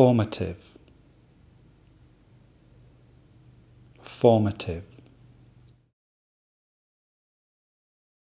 formative, formative.